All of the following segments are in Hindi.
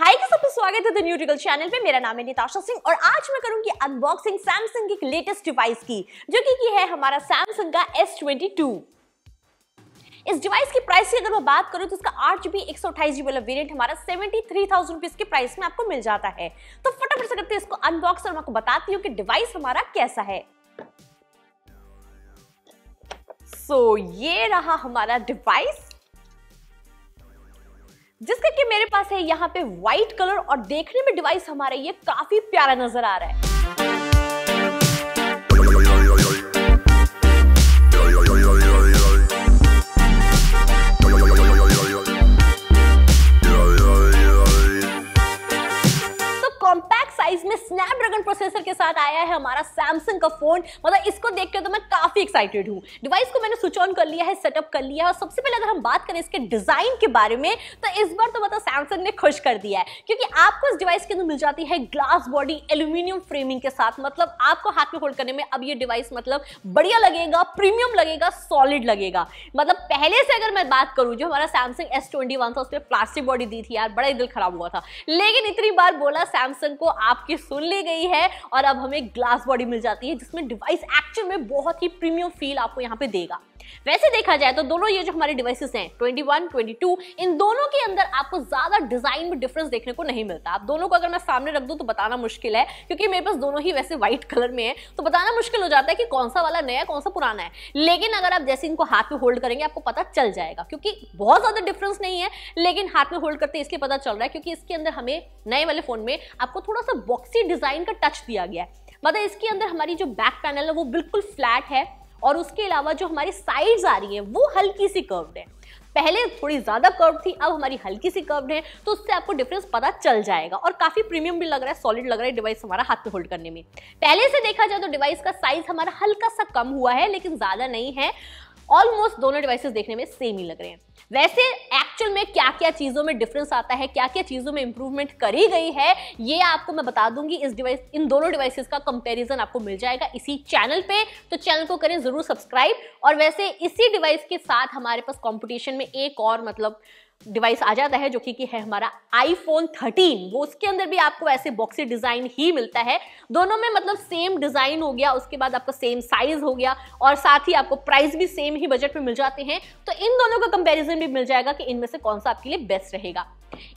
हाय के सबका स्वागत है द न्यूट्रिकल चैनल पे मेरा नाम है निताशा सिंह और आज मैं करूंगी अनबॉक्सिंग सैमसंग की लेटेस्ट डिवाइस की जो कि है हमारा सैमसंग का S22 इस डिवाइस की प्राइस की अगर मैं बात करूं तो इसका आठ जीबी एक सौ अट्ठाईस जीबी वाला वेरियंट हमारा सेवेंटी थ्री थाउजेंड रुपीज के प्राइस में आपको मिल जाता है तो फटाफट से करते हैं इसको अनबॉक्स और मैं आपको बताती हूँ कि डिवाइस हमारा कैसा है सो so, ये रहा हमारा डिवाइस जिसका कि मेरे पास है यहाँ पे व्हाइट कलर और देखने में डिवाइस हमारा ये काफी प्यारा नजर आ रहा है कॉम्पैक्ट साइज में स्नैपड्रैगन प्रोसेसर के साथ आया है हमारा सैमसंग का फोन मतलब इसको देख के तो मैं काफी एक्साइटेड हूँ डिवाइस को मैंने स्विच ऑन कर लिया है सेटअप कर लिया है और सबसे पहले अगर हम बात करें इसके डिजाइन के बारे में तो इस बार तो मतलब सैमसंग ने खुश कर दिया है क्योंकि आपको इस डिवाइस के अंदर मिल जाती है ग्लास बॉडी एल्यूमिनियम फ्रेमिंग के साथ मतलब आपको हाथ में होल्ड करने में अब ये डिवाइस मतलब बढ़िया लगेगा प्रीमियम लगेगा सॉलिड लगेगा मतलब पहले से अगर मैं बात करूं जो हमारा सैमसंग एस ट्वेंटी वन था उस पर प्लास्टिक बॉडी दी थी यार बड़ा ही दिल खराब हुआ था लेकिन इतनी बार बोला सैमसंग को आपकी सुन ली गई है और अब हमें ग्लास बॉडी मिल जाती है जिसमें डिवाइस एक्चुअल में बहुत ही प्रीमियम फील आपको यहाँ पे देगा वैसे देखा जाए तो दोनों ये जो हमारे डिवाइसेस हैं 21, 22 इन दोनों के अंदर आपको ज्यादा डिजाइन में डिफरेंस देखने को नहीं मिलता आप दोनों को अगर मैं सामने रख दूं तो बताना मुश्किल है क्योंकि मेरे पास दोनों ही वैसे व्हाइट कलर में है तो बताना मुश्किल हो जाता है कि कौन सा वाला नया कौन सा पुराना है लेकिन अगर आप जैसे इनको हाथ में होल्ड करेंगे आपको पता चल जाएगा क्योंकि बहुत ज्यादा डिफरेंस नहीं है लेकिन हाथ में होल्ड करते इसलिए पता चल रहा है क्योंकि इसके अंदर हमें नए वाले फोन में आपको थोड़ा सा बॉक्सी डिजाइन का टच दिया गया है मतलब इसके अंदर हमारी जो बैक पैनल है वो बिल्कुल फ्लैट है और उसके अलावा जो हमारी साइड्स आ रही हैं वो हल्की सी कर्व्ड है पहले थोड़ी ज़्यादा कर्व थी अब हमारी हल्की सी कर्व्ड है तो उससे आपको डिफरेंस पता चल जाएगा और काफ़ी प्रीमियम भी लग रहा है सॉलिड लग रहा है डिवाइस हमारा हाथ में होल्ड करने में पहले से देखा जाए तो डिवाइस का साइज हमारा हल्का सा कम हुआ है लेकिन ज़्यादा नहीं है ऑलमोस्ट दोनों डिवाइसेस देखने में सेम ही लग रहे हैं वैसे एक्चुअल में क्या क्या चीज़ों में डिफरेंस आता है क्या क्या चीज़ों में इंप्रूवमेंट करी गई है ये आपको मैं बता दूंगी इस डिवाइस इन दोनों डिवाइसेस का कंपैरिजन आपको मिल जाएगा इसी चैनल पे तो चैनल को करें ज़रूर सब्सक्राइब और वैसे इसी डिवाइस के साथ हमारे पास कॉम्पिटिशन में एक और मतलब डिवाइस आ जाता है जो कि, है हमारा आईफोन 13 वो उसके अंदर भी आपको ऐसे बॉक्सी डिजाइन ही मिलता है दोनों में मतलब सेम डिजाइन हो गया उसके बाद आपका सेम साइज हो गया और साथ ही आपको प्राइस भी सेम ही बजट में मिल जाते हैं तो इन दोनों का कंपेरिजन भी मिल जाएगा कि इनमें से कौन सा आपके लिए बेस्ट रहेगा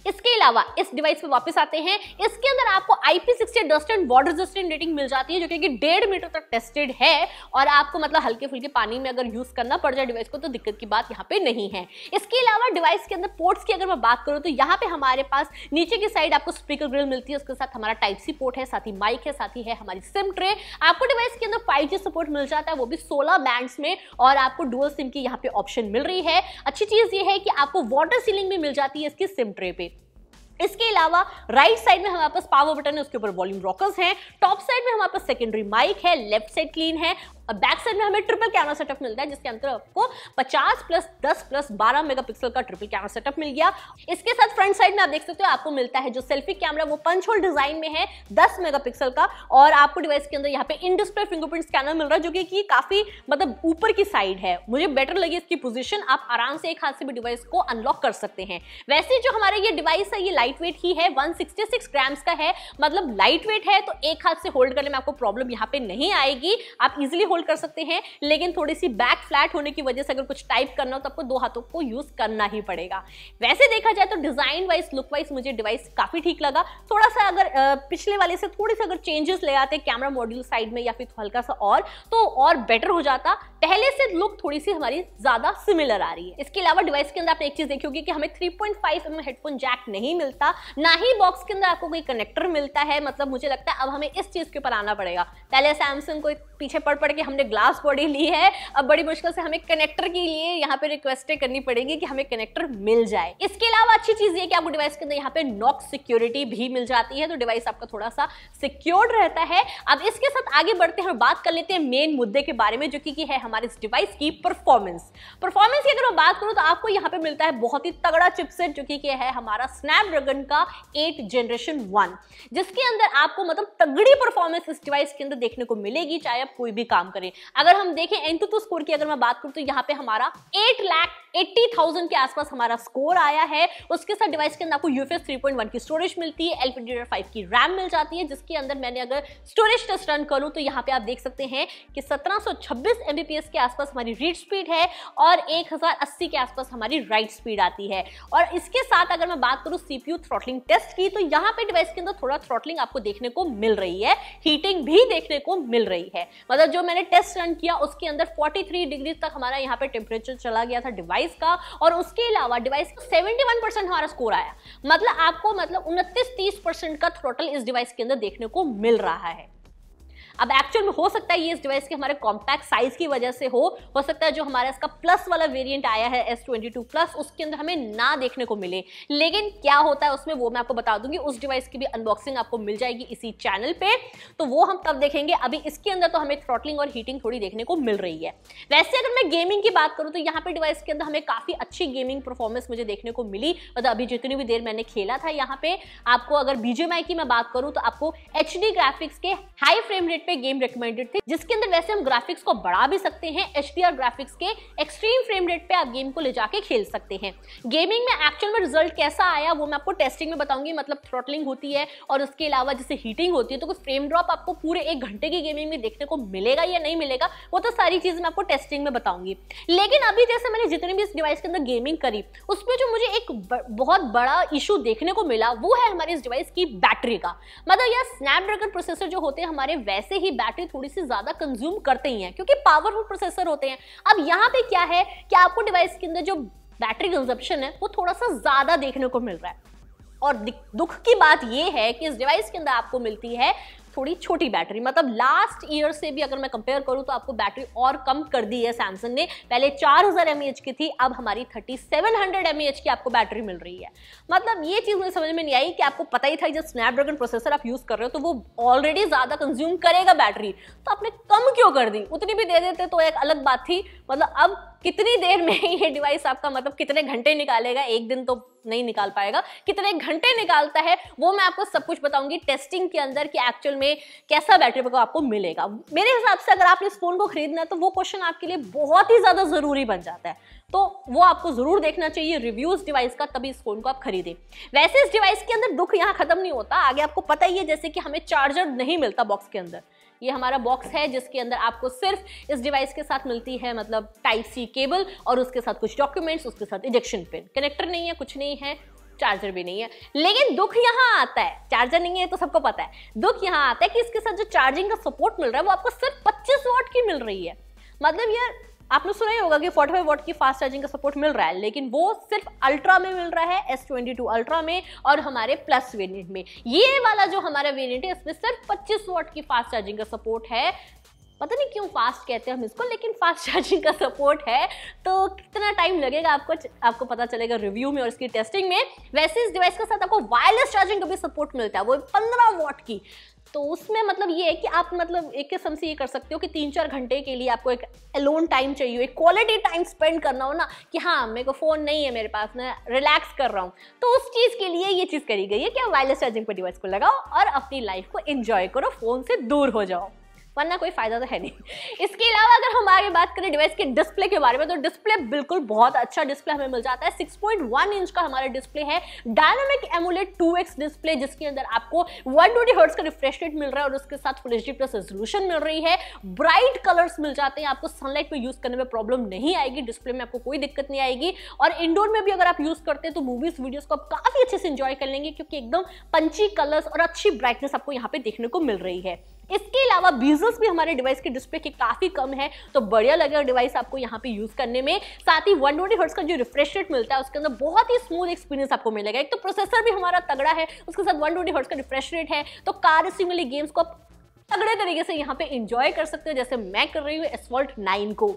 इसके अलावा इस डिवाइस पे वापस आते हैं इसके अंदर आपको IP68 dust and water resistant rating मिल जाती है जो कि डेढ़ मीटर तक टेस्टेड है और आपको मतलब हल्के फुल्के पानी में अगर यूज करना पड़ जाए डिवाइस को तो दिक्कत की बात यहाँ पे नहीं है इसके अलावा डिवाइस के अंदर पोर्ट्स की अगर मैं बात करूँ तो यहाँ पे हमारे पास नीचे की साइड आपको स्पीकर ग्रिल मिलती है उसके साथ हमारा टाइप सी पोर्ट है साथ ही माइक है साथ ही है हमारी सिम ट्रे आपको डिवाइस के अंदर फाइव सपोर्ट मिल जाता है वो भी सोलह बैंड में और आपको डुअल सिम की यहाँ पे ऑप्शन मिल रही है अच्छी चीज ये है कि आपको वाटर सीलिंग भी मिल जाती है इसकी सिम ट्रे स्प्रे पे इसके अलावा राइट साइड में हमारे पास पावर बटन है उसके ऊपर वॉल्यूम रॉकर्स हैं टॉप साइड में हमारे पास सेकेंडरी माइक है लेफ्ट साइड क्लीन है अब बैक साइड में हमें ट्रिपल कैमरा सेटअप मिलता है जिसके अंदर आपको 50 प्लस 10 प्लस 12 मेगापिक्सल का ट्रिपल कैमरा सेटअप मिल गया इसके साथ फ्रंट साइड में आप देख सकते हो आपको मिलता है जो सेल्फी कैमरा वो पंच होल डिजाइन में है 10 मेगापिक्सल का और आपको डिवाइस के अंदर यहाँ पे इन डिस्प्ले फिंगरप्रिंट स्कैनर मिल रहा है जो कि काफी मतलब ऊपर की साइड है मुझे बेटर लगी इसकी पोजिशन आप आराम से एक हाथ से भी डिवाइस को अनलॉक कर सकते हैं वैसे जो हमारे ये डिवाइस है ये लाइट वेट ही है वन ग्राम्स का है मतलब लाइट वेट है तो एक हाथ से होल्ड करने में आपको प्रॉब्लम यहाँ पे नहीं आएगी आप इजिली होल्ड फोल्ड कर सकते हैं लेकिन थोड़ी सी बैक फ्लैट होने की वजह से अगर कुछ टाइप करना हो तो आपको दो हाथों को यूज करना ही पड़ेगा वैसे देखा जाए तो डिजाइन वाइज लुक वाइज मुझे डिवाइस काफी ठीक लगा थोड़ा सा अगर पिछले वाले से थोड़ी सा अगर चेंजेस ले आते कैमरा मॉड्यूल साइड में या फिर हल्का सा और तो और बेटर हो जाता पहले से लुक थोड़ी सी हमारी ज्यादा सिमिलर आ रही है इसके अलावा डिवाइस के अंदर आप एक चीज देखी कि हमें 3.5 पॉइंट हेडफोन जैक नहीं मिलता ना ही बॉक्स के अंदर आपको कोई कनेक्टर मिलता है मतलब मुझे लगता है अब हमें इस चीज के ऊपर आना पड़ेगा पहले सैमसंग को पीछे पड़ पड़ के हमने ग्लास बॉडी ली है अब बड़ी मुश्किल से हमें कनेक्टर के लिए यहाँ पे रिक्वेस्टें करनी पड़ेगी कि हमें कनेक्टर मिल जाए इसके अलावा अच्छी चीज़ ये कि आपको डिवाइस के अंदर यहाँ पे नॉक सिक्योरिटी भी मिल जाती है तो डिवाइस आपका थोड़ा सा सिक्योर्ड रहता है अब इसके साथ आगे बढ़ते हैं और बात कर लेते हैं मेन मुद्दे के बारे में जो कि है हमारे इस डिवाइस की परफॉर्मेंस परफॉर्मेंस की अगर मैं बात करूँ तो आपको यहाँ पे मिलता है बहुत ही तगड़ा चिपसेट जो कि है हमारा स्नैप का एट जनरेशन वन जिसके अंदर आपको मतलब तगड़ी परफॉर्मेंस इस डिवाइस के अंदर देखने को मिलेगी चाहे आप कोई भी काम करें अगर हम देखें एंतुतु स्कोर तो की अगर मैं बात करूं तो यहाँ पे हमारा एट लाख एट्टी थाउजेंड के आसपास हमारा स्कोर आया है उसके साथ डिवाइस के अंदर आपको यूएफएस थ्री पॉइंट वन की स्टोरेज मिलती है एलपीडी फाइव की रैम मिल जाती है जिसके अंदर मैंने अगर स्टोरेज टेस्ट रन करूँ तो यहाँ पे आप देख सकते हैं कि 1726 एमबीपीएस के आसपास हमारी रीड स्पीड है और 1080 के आसपास हमारी राइट स्पीड आती है और इसके साथ अगर मैं बात करूँ सीपीयू थ्रॉटलिंग टेस्ट की तो यहाँ पे डिवाइस के अंदर थोड़ा थ्रॉटलिंग आपको देखने को मिल रही है हीटिंग भी देखने को मिल रही है मतलब जो मैंने मैंने टेस्ट रन किया उसके अंदर 43 डिग्री तक हमारा यहाँ पे टेम्परेचर चला गया था डिवाइस का और उसके अलावा डिवाइस का 71 परसेंट हमारा स्कोर आया मतलब आपको मतलब उनतीस तीस परसेंट का थ्रोटल इस डिवाइस के अंदर देखने को मिल रहा है अब एक्चुअल में हो सकता है ये इस डिवाइस के हमारे कॉम्पैक्ट साइज की वजह से हो हो सकता है जो हमारा इसका प्लस वाला वेरियंट आया है एस ट्वेंटी टू प्लस उसके अंदर हमें ना देखने को मिले लेकिन क्या होता है उसमें वो मैं आपको बता दूंगी उस डिवाइस की भी अनबॉक्सिंग आपको मिल जाएगी इसी चैनल पर तो वो हम तब देखेंगे अभी इसके अंदर तो हमें थ्रॉटलिंग और हीटिंग थोड़ी देखने को मिल रही है वैसे अगर मैं गेमिंग की बात करूँ तो यहाँ पे डिवाइस के अंदर हमें काफी अच्छी गेमिंग परफॉर्मेंस मुझे देखने को मिली मतलब अभी जितनी भी देर मैंने खेला था यहाँ पे आपको अगर बीजेमआई की मैं बात करूँ तो आपको एच ग्राफिक्स के हाई फ्रेम रेट मिनट पे गेम रिकमेंडेड थे जिसके अंदर वैसे हम ग्राफिक्स को बढ़ा भी सकते हैं एच ग्राफिक्स के एक्सट्रीम फ्रेम रेट पे आप गेम को ले जाके खेल सकते हैं गेमिंग में एक्चुअल में रिजल्ट कैसा आया वो मैं आपको टेस्टिंग में बताऊंगी मतलब थ्रोटलिंग होती है और उसके अलावा जैसे हीटिंग होती है तो कुछ फ्रेम ड्रॉप आपको पूरे एक घंटे की गेमिंग में देखने को मिलेगा या नहीं मिलेगा वो तो सारी चीज मैं आपको टेस्टिंग में बताऊंगी लेकिन अभी जैसे मैंने जितने भी इस डिवाइस के अंदर गेमिंग करी उसमें जो मुझे एक बहुत बड़ा इशू देखने को मिला वो है हमारे इस डिवाइस की बैटरी का मतलब यह स्नैपड्रैगन प्रोसेसर जो होते हैं हमारे वैसे वैसे ही बैटरी थोड़ी सी ज्यादा कंज्यूम करते ही हैं क्योंकि पावरफुल प्रोसेसर होते हैं अब यहाँ पे क्या है कि आपको डिवाइस के अंदर जो बैटरी कंजप्शन है वो थोड़ा सा ज्यादा देखने को मिल रहा है और दुख की बात यह है कि इस डिवाइस के अंदर आपको मिलती है थोड़ी छोटी बैटरी मतलब लास्ट ईयर से भी अगर मैं कंपेयर करूं तो आपको बैटरी और कम कर दी है सैमसंग ने पहले 4000 हज़ार की थी अब हमारी 3700 mAh की आपको बैटरी मिल रही है मतलब ये चीज़ मुझे समझ में नहीं आई कि आपको पता ही था जब स्नैपड्रैगन प्रोसेसर आप यूज़ कर रहे हो तो वो ऑलरेडी ज़्यादा कंज्यूम करेगा बैटरी तो आपने कम क्यों कर दी उतनी भी दे देते तो एक अलग बात थी मतलब अब कितनी देर में ये डिवाइस आपका मतलब कितने घंटे निकालेगा एक दिन तो नहीं निकाल पाएगा कितने घंटे निकालता है वो मैं आपको सब कुछ बताऊंगी टेस्टिंग के अंदर कि एक्चुअल में कैसा बैटरी बैकअप आपको मिलेगा मेरे हिसाब से अगर आपने इस फोन को खरीदना है तो वो क्वेश्चन आपके लिए बहुत ही ज़्यादा ज़रूरी बन जाता है तो वो आपको ज़रूर देखना चाहिए रिव्यूज़ डिवाइस का तभी इस फोन को आप खरीदें वैसे इस डिवाइस के अंदर दुख यहाँ खत्म नहीं होता आगे आपको पता ही है जैसे कि हमें चार्जर नहीं मिलता बॉक्स के अंदर ये हमारा बॉक्स है जिसके अंदर आपको सिर्फ इस डिवाइस के साथ मिलती है मतलब टाइप सी केबल और उसके साथ कुछ डॉक्यूमेंट्स उसके साथ इजेक्शन पिन कनेक्टर नहीं है कुछ नहीं है चार्जर भी नहीं है लेकिन दुख यहाँ आता है चार्जर नहीं है तो सबको पता है दुख यहाँ आता है कि इसके साथ जो चार्जिंग का सपोर्ट मिल रहा है वो आपको सिर्फ पच्चीस वॉट की मिल रही है मतलब ये आपने सुना ही होगा कि 45 फाइव वॉट की फास्ट चार्जिंग का सपोर्ट मिल रहा है लेकिन वो सिर्फ अल्ट्रा में मिल रहा है एस ट्वेंटी टू अल्ट्रा में और हमारे प्लस वेरिएंट में ये वाला जो हमारा वेरिएंट है इसमें सिर्फ 25 वॉट की फास्ट चार्जिंग का सपोर्ट है पता नहीं क्यों फास्ट कहते हैं हम इसको लेकिन फास्ट चार्जिंग का सपोर्ट है तो कितना टाइम लगेगा आपको आपको पता चलेगा रिव्यू में और इसकी टेस्टिंग में वैसे इस डिवाइस के साथ आपको वायरलेस चार्जिंग का भी सपोर्ट मिलता है वो पंद्रह वॉट की तो उसमें मतलब ये है कि आप मतलब एक किस्म से ये कर सकते हो कि तीन चार घंटे के लिए आपको एक अलोन टाइम चाहिए एक क्वालिटी टाइम स्पेंड करना हो ना कि हाँ मेरे को फ़ोन नहीं है मेरे पास मैं रिलैक्स कर रहा हूँ तो उस चीज़ के लिए ये चीज़ करी गई है कि आप वायरलेस चार्जिंग पर डिवाइस को लगाओ और अपनी लाइफ को इन्जॉय करो फ़ोन से दूर हो जाओ वरना कोई फायदा तो है नहीं इसके अलावा अगर हम आगे बात करें डिवाइस के डिस्प्ले के बारे में तो डिस्प्ले बिल्कुल बहुत अच्छा डिस्प्ले हमें मिल जाता है 6.1 इंच का हमारा डिस्प्ले है डायनामिक एमुलेट 2x डिस्प्ले जिसके अंदर आपको 120 ट्वेंटी हर्ट्स का रिफ्रेश रेट मिल रहा है और उसके साथ full H D plus resolution मिल रही है ब्राइट कलर्स मिल जाते हैं आपको सनलाइट में यूज करने में प्रॉब्लम नहीं आएगी डिस्प्ले में आपको कोई दिक्कत नहीं आएगी और इंडोर में भी अगर आप यूज करते हैं तो मूवीज वीडियोज को आप काफी अच्छे से इंजॉय कर लेंगे क्योंकि एकदम पंची कलर्स और अच्छी ब्राइटनेस आपको यहाँ पे देखने को मिल रही है इसके अलावा बीजल्स भी हमारे डिवाइस के डिस्प्ले के काफ़ी कम है तो बढ़िया लगेगा डिवाइस आपको यहाँ पे यूज़ करने में साथ ही वन ट्वेंटी का जो रिफ्रेश रेट मिलता है उसके अंदर बहुत ही स्मूथ एक्सपीरियंस आपको मिलेगा एक तो प्रोसेसर भी हमारा तगड़ा है उसके साथ वन ट्वेंटी का रिफ्रेश रेट है तो कार रेसिंग वाली गेम्स को आप तगड़े तरीके से यहाँ पे इंजॉय कर सकते हैं जैसे मैं कर रही हूँ एसवॉल्ट नाइन को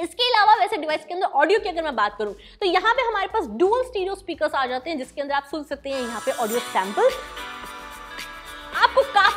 इसके अलावा वैसे डिवाइस के अंदर ऑडियो की अगर मैं बात करूं तो यहाँ पे हमारे पास डुअल स्टीरियो स्पीकर्स आ जाते हैं जिसके अंदर आप सुन सकते हैं यहाँ पे ऑडियो सैंपल्स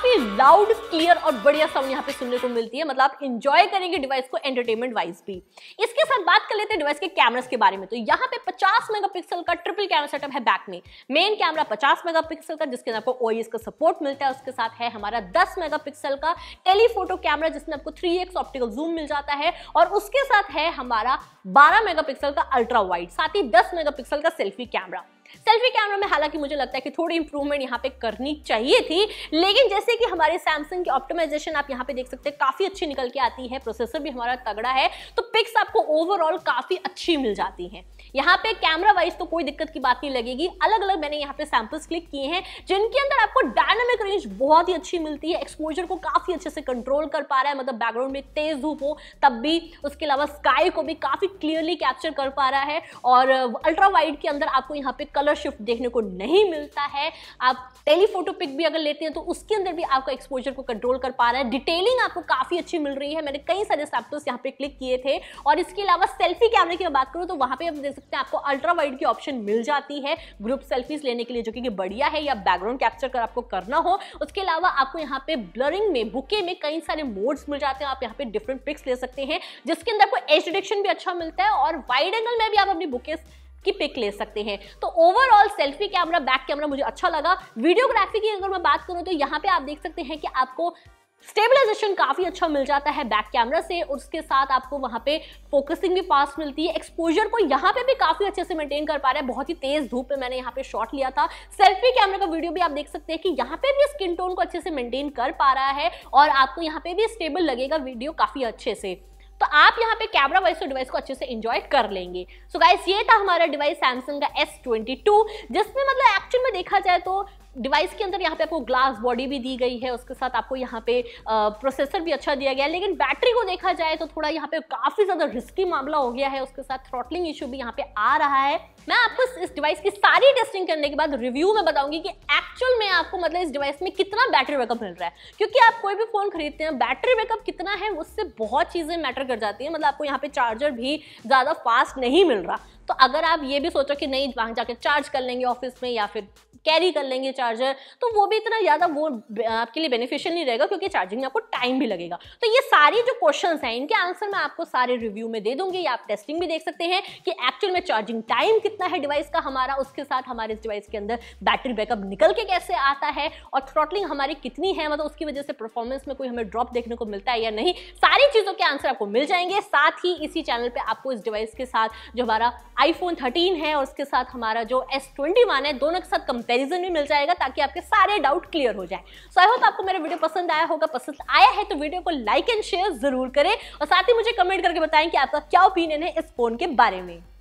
काफी लाउड क्लियर और बढ़िया साउंड यहाँ पे सुनने को मिलती है मतलब आप इंजॉय करेंगे डिवाइस को एंटरटेनमेंट वाइज भी इसके साथ बात कर लेते हैं डिवाइस के कैमरास के बारे में तो यहाँ पे 50 मेगापिक्सल का ट्रिपल कैमरा सेटअप है बैक में मेन कैमरा 50 मेगापिक्सल का जिसके अंदर आपको ओ e का सपोर्ट मिलता है उसके साथ है हमारा 10 मेगापिक्सल का टेलीफोटो कैमरा जिसमें आपको 3x ऑप्टिकल जूम मिल जाता है और उसके साथ है हमारा 12 मेगापिक्सल का अल्ट्रा वाइड साथ ही 10 मेगापिक्सल का सेल्फी कैमरा सेल्फी कैमरा में हालांकि मुझे लगता है कि थोड़ी इंप्रूवमेंट यहाँ पे करनी चाहिए थी लेकिन जैसे कि हमारे सैमसंग की ऑप्टिमाइजेशन आप यहाँ पे देख सकते हैं काफ़ी अच्छी निकल के आती है प्रोसेसर भी हमारा तगड़ा है तो पिक्स आपको ओवरऑल काफ़ी अच्छी मिल जाती हैं यहाँ पे कैमरा वाइज तो कोई दिक्कत की बात नहीं लगेगी अलग अलग मैंने यहाँ पे सैम्पल्स क्लिक किए हैं जिनके अंदर आपको डायनामिक रेंज बहुत ही अच्छी मिलती है एक्सपोजर को काफ़ी अच्छे से कंट्रोल कर पा रहा है मतलब बैकग्राउंड में तेज़ धूप हो तब भी उसके अलावा स्काई को भी काफ़ी क्लियरली कैप्चर कर पा रहा है और अल्ट्रा वाइड के अंदर आपको यहाँ पे कलर शिफ्ट देखने को नहीं मिलता है आप टेलीफोटो पिक भी अगर लेते हैं तो उसके अंदर भी आपका एक्सपोजर को कंट्रोल कर पा रहा है डिटेलिंग आपको काफ़ी अच्छी मिल रही है मैंने कई सारे सैम्पल्स यहाँ पे क्लिक किए थे और इसके अलावा सेल्फी कैमरे की बात करूँ तो वहाँ पे सकते हैं आपको अल्ट्रा वाइड की ऑप्शन मिल जाती है ग्रुप सेल्फीज लेने के लिए जो कि बढ़िया है या बैकग्राउंड कैप्चर कर आपको करना हो उसके अलावा आपको यहाँ पे ब्लरिंग में बुके में कई सारे मोड्स मिल जाते हैं आप यहाँ पे डिफरेंट पिक्स ले सकते हैं जिसके अंदर आपको एज डिडिक्शन भी अच्छा मिलता है और वाइड एंगल में भी आप अपनी बुकेस की पिक ले सकते हैं तो overall selfie camera back camera मुझे अच्छा लगा वीडियोग्राफी की अगर मैं बात करूं तो यहाँ पे आप देख सकते हैं कि आपको स्टेबलाइजेशन काफी अच्छा मिल जाता है बैक कैमरा से और उसके साथ आपको वहां पे फोकसिंग भी पास मिलती है एक्सपोजर को यहाँ पे भी काफी अच्छे से मेंटेन कर पा रहा है बहुत ही तेज धूप में मैंने यहाँ पे शॉट लिया था सेल्फी कैमरा का वीडियो भी आप देख सकते हैं कि यहाँ पे भी स्किन टोन को अच्छे से मेंटेन कर पा रहा है और आपको यहाँ पे भी स्टेबल लगेगा वीडियो काफी अच्छे से तो आप यहाँ पे कैमरा वाइज डिवाइस को अच्छे से इंजॉय कर लेंगे सो so गाइस ये था हमारा डिवाइस सैमसंग का S22 जिसमें मतलब एक्चुअल में देखा जाए तो डिवाइस के अंदर यहाँ पे आपको ग्लास बॉडी भी दी गई है उसके साथ आपको यहाँ पे प्रोसेसर भी अच्छा दिया गया है लेकिन बैटरी को देखा जाए तो थोड़ा यहाँ पे काफ़ी ज़्यादा रिस्की मामला हो गया है उसके साथ थ्रॉटलिंग इशू भी यहाँ पे आ रहा है मैं आपको इस डिवाइस की सारी टेस्टिंग करने के बाद रिव्यू में बताऊंगी कि एक्चुअल में आपको मतलब इस डिवाइस में कितना बैटरी बैकअप मिल रहा है क्योंकि आप कोई भी फ़ोन खरीदते हैं बैटरी बैकअप कितना है उससे बहुत चीज़ें मैटर कर जाती है मतलब आपको यहाँ पे चार्जर भी ज़्यादा फास्ट नहीं मिल रहा तो अगर आप ये भी सोचो कि नहीं वहां जाकर चार्ज कर लेंगे ऑफिस में या फिर कैरी कर लेंगे चार्जर तो वो भी इतना ज़्यादा वो आपके लिए बेनिफिशियल नहीं रहेगा क्योंकि चार्जिंग में आपको टाइम भी लगेगा तो ये सारे जो क्वेश्चन हैं इनके आंसर मैं आपको सारे रिव्यू में दे दूंगी या आप टेस्टिंग भी देख सकते हैं कि एक्चुअल में चार्जिंग टाइम कितना है डिवाइस का हमारा उसके साथ हमारे इस डिवाइस के अंदर बैटरी बैकअप निकल के कैसे आता है और थ्रॉटलिंग हमारी कितनी है मतलब उसकी वजह से परफॉर्मेंस में कोई हमें ड्रॉप देखने को मिलता है या नहीं सारी चीज़ों के आंसर आपको मिल जाएंगे साथ ही इसी चैनल पर आपको इस डिवाइस के साथ जो हमारा आईफोन थर्टीन है और उसके साथ हमारा जो एस ट्वेंटी है दोनों के साथ कंपेयर कंपेरिजन भी मिल जाएगा ताकि आपके सारे डाउट क्लियर हो जाए सो आई होप आपको मेरा वीडियो पसंद आया होगा पसंद आया है तो वीडियो को लाइक एंड शेयर जरूर करें और साथ ही मुझे कमेंट करके बताएं कि आपका क्या ओपिनियन है इस फोन के बारे में